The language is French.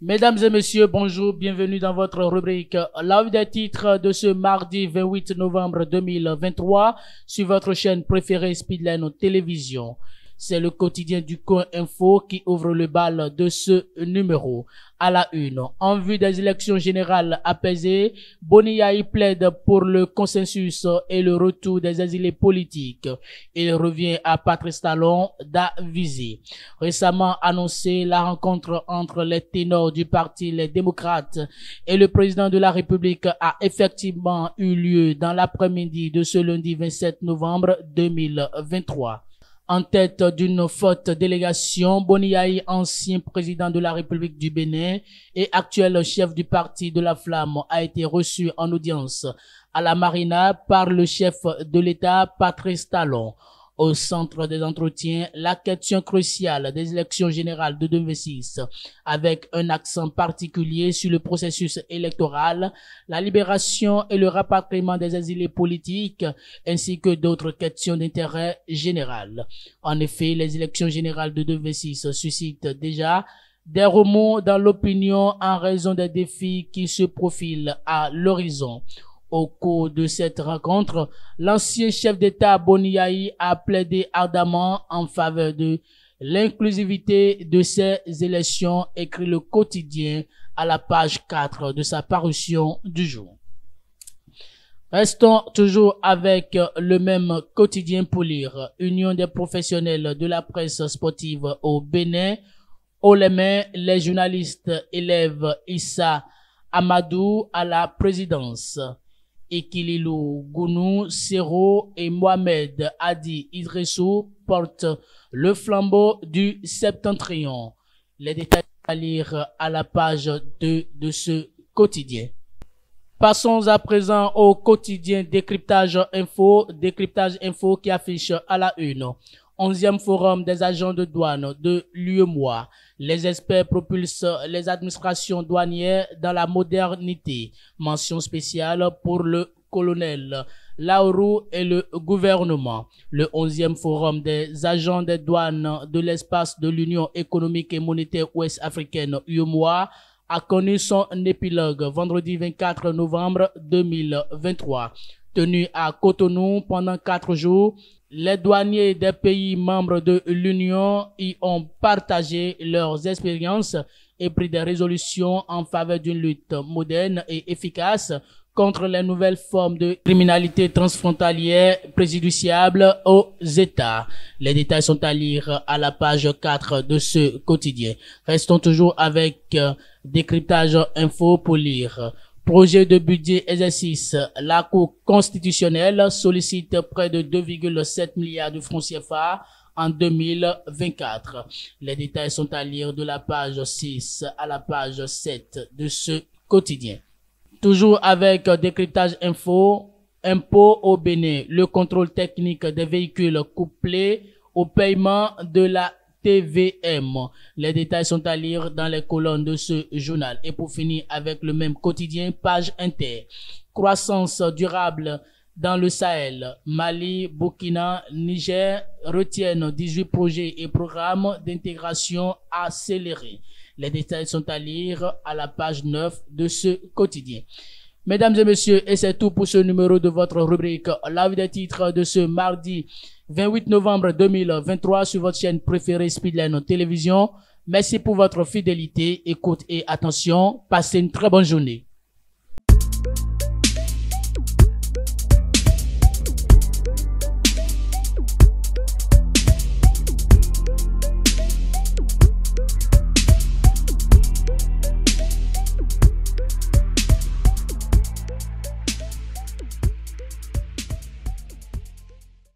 Mesdames et messieurs, bonjour, bienvenue dans votre rubrique Live des titres de ce mardi 28 novembre 2023 sur votre chaîne préférée Speedline Télévision. C'est le quotidien du coin info qui ouvre le bal de ce numéro. À la une, en vue des élections générales apaisées, Boniaï plaide pour le consensus et le retour des exilés politiques. Il revient à Patrice Talon d'aviser. Récemment annoncé la rencontre entre les ténors du parti Les Démocrates et le président de la République a effectivement eu lieu dans l'après-midi de ce lundi 27 novembre 2023 en tête d'une faute délégation, Boniaï, ancien président de la République du Bénin et actuel chef du parti de la Flamme, a été reçu en audience à la Marina par le chef de l'État, Patrice Talon. Au centre des entretiens, la question cruciale des élections générales de 2006, avec un accent particulier sur le processus électoral, la libération et le rapatriement des exilés politiques, ainsi que d'autres questions d'intérêt général. En effet, les élections générales de 2006 suscitent déjà des remous dans l'opinion en raison des défis qui se profilent à l'horizon. Au cours de cette rencontre, l'ancien chef d'État Boniaï a plaidé ardemment en faveur de l'inclusivité de ces élections, écrit le quotidien à la page 4 de sa parution du jour. Restons toujours avec le même quotidien pour lire. Union des professionnels de la presse sportive au Bénin. Au Lémen, les journalistes élèvent Issa Amadou à la présidence. Ikililou Gounou, Sero et Mohamed Adi Idrissou portent le flambeau du septentrion. Les détails à lire à la page 2 de ce quotidien. Passons à présent au quotidien Décryptage Info, Décryptage Info qui affiche à la une. 11e forum des agents de douane de l'UMOA. Les experts propulsent les administrations douanières dans la modernité. Mention spéciale pour le colonel Lauro et le gouvernement. Le 11e forum des agents de douanes de l'espace de l'Union économique et monétaire ouest-africaine UEMOA a connu son épilogue vendredi 24 novembre 2023. Tenu à Cotonou pendant quatre jours, les douaniers des pays membres de l'Union y ont partagé leurs expériences et pris des résolutions en faveur d'une lutte moderne et efficace contre les nouvelles formes de criminalité transfrontalière préjudiciable aux États. Les détails sont à lire à la page 4 de ce quotidien. Restons toujours avec euh, décryptage info pour lire. Projet de budget exercice. La Cour constitutionnelle sollicite près de 2,7 milliards de francs CFA en 2024. Les détails sont à lire de la page 6 à la page 7 de ce quotidien. Toujours avec décryptage info, impôt au Bénin, le contrôle technique des véhicules couplés au paiement de la TVM. Les détails sont à lire dans les colonnes de ce journal. Et pour finir avec le même quotidien, page inter. Croissance durable dans le Sahel, Mali, Burkina, Niger retiennent 18 projets et programmes d'intégration accélérés. Les détails sont à lire à la page 9 de ce quotidien. Mesdames et messieurs, et c'est tout pour ce numéro de votre rubrique La vie des titres de ce mardi 28 novembre 2023 sur votre chaîne préférée Speedline Télévision. Merci pour votre fidélité, écoute et attention. Passez une très bonne journée.